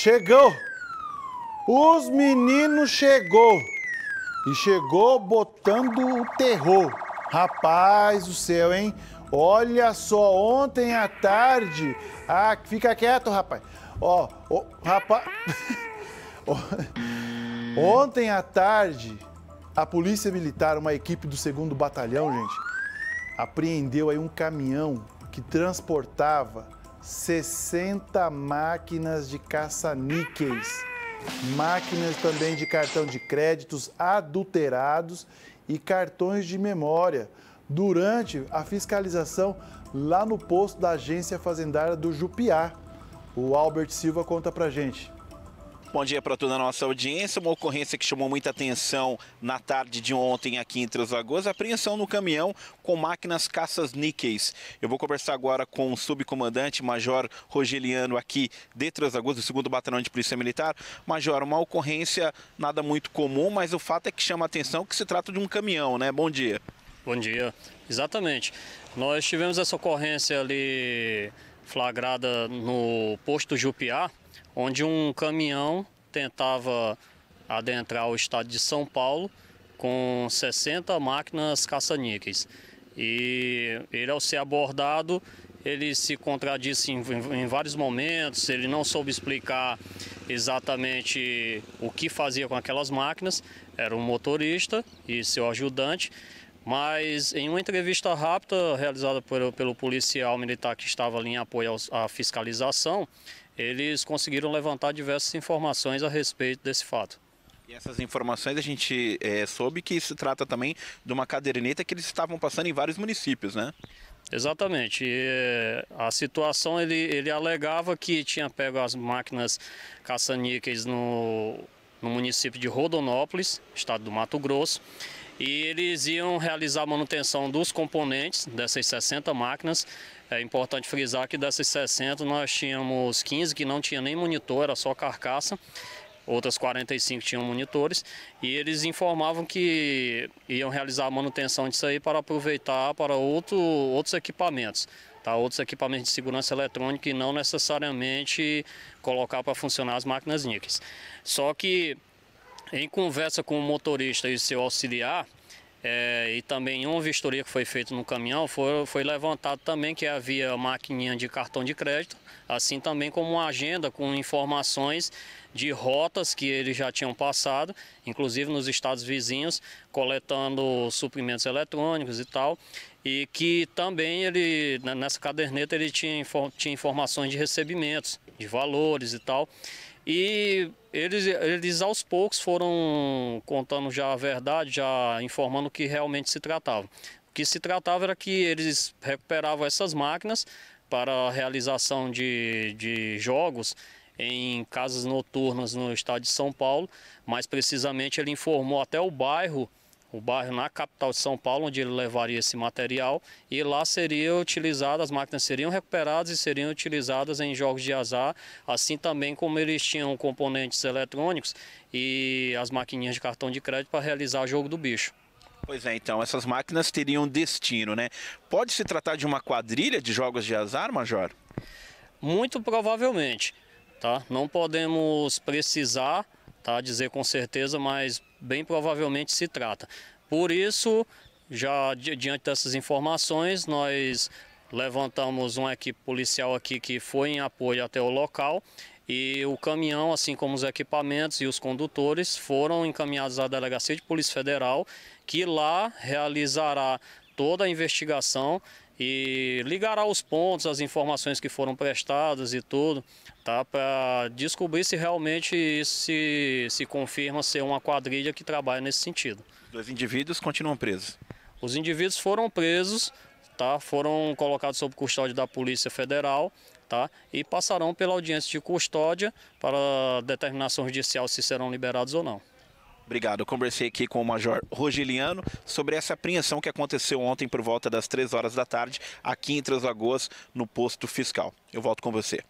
Chegou! Os meninos chegou! E chegou botando o terror. Rapaz do céu, hein? Olha só, ontem à tarde. Ah, fica quieto, rapaz. Ó, rapaz. ontem à tarde, a Polícia Militar, uma equipe do 2 Batalhão, gente, apreendeu aí um caminhão que transportava 60 máquinas de caça-níqueis, máquinas também de cartão de créditos adulterados e cartões de memória durante a fiscalização lá no posto da agência fazendária do Jupiá. O Albert Silva conta pra gente. Bom dia para toda a nossa audiência. Uma ocorrência que chamou muita atenção na tarde de ontem aqui em Três Lagoas, apreensão no caminhão com máquinas caças níqueis. Eu vou conversar agora com o subcomandante Major Rogeliano aqui de Três Lagoas, do 2 Batalhão de Polícia Militar. Major, uma ocorrência nada muito comum, mas o fato é que chama a atenção que se trata de um caminhão, né? Bom dia. Bom dia. Exatamente. Nós tivemos essa ocorrência ali flagrada no posto Jupiá, onde um caminhão tentava adentrar o estado de São Paulo com 60 máquinas caça-níqueis. E ele, ao ser abordado, ele se contradisse em, em, vários momentos, ele não soube explicar exatamente o que fazia com aquelas máquinas, era um motorista e seu ajudante, mas em uma entrevista rápida realizada pelo, pelo policial militar que estava ali em apoio à fiscalização, eles conseguiram levantar diversas informações a respeito desse fato. E essas informações a gente é, soube que se trata também de uma caderneta que eles estavam passando em vários municípios, né? Exatamente. E, é, a situação ele, ele alegava que tinha pego as máquinas caça-níqueis no, no município de Rodonópolis, estado do Mato Grosso, e eles iam realizar a manutenção dos componentes dessas 60 máquinas. É importante frisar que dessas 60 nós tínhamos 15 que não tinha nem monitor, era só carcaça. Outras 45 tinham monitores e eles informavam que iam realizar a manutenção disso aí para aproveitar para outro, outros equipamentos, tá? outros equipamentos de segurança eletrônica e não necessariamente colocar para funcionar as máquinas níqueis. Só que em conversa com o motorista e seu auxiliar, é, e também em uma vistoria que foi feita no caminhão, foi, foi levantado também que havia maquininha de cartão de crédito, assim também como uma agenda com informações de rotas que eles já tinham passado, inclusive nos estados vizinhos, coletando suprimentos eletrônicos e tal, e que também ele, nessa caderneta ele tinha, tinha informações de recebimentos, de valores e tal. E eles, eles aos poucos foram contando já a verdade, já informando o que realmente se tratava. O que se tratava era que eles recuperavam essas máquinas para a realização de, de jogos em casas noturnas no estado de São Paulo, mais precisamente ele informou até o bairro o bairro na capital de São Paulo, onde ele levaria esse material, e lá seria utilizado, as máquinas seriam recuperadas e seriam utilizadas em jogos de azar, assim também como eles tinham componentes eletrônicos e as maquininhas de cartão de crédito para realizar o jogo do bicho. Pois é, então, essas máquinas teriam destino, né? Pode se tratar de uma quadrilha de jogos de azar, Major? Muito provavelmente, tá? Não podemos precisar, tá? Dizer com certeza, mas bem provavelmente se trata. Por isso, já di diante dessas informações, nós levantamos uma equipe policial aqui que foi em apoio até o local e o caminhão, assim como os equipamentos e os condutores, foram encaminhados à Delegacia de Polícia Federal, que lá realizará toda a investigação e ligará os pontos, as informações que foram prestadas e tudo, tá? Para descobrir se realmente isso se, se confirma ser uma quadrilha que trabalha nesse sentido. Os indivíduos continuam presos? Os indivíduos foram presos, tá? Foram colocados sob custódia da Polícia Federal, tá? E passarão pela audiência de custódia para determinação judicial se serão liberados ou não. Obrigado. Eu conversei aqui com o Major Rogeliano sobre essa apreensão que aconteceu ontem por volta das 3 horas da tarde aqui em Três Lagoas, no posto fiscal. Eu volto com você.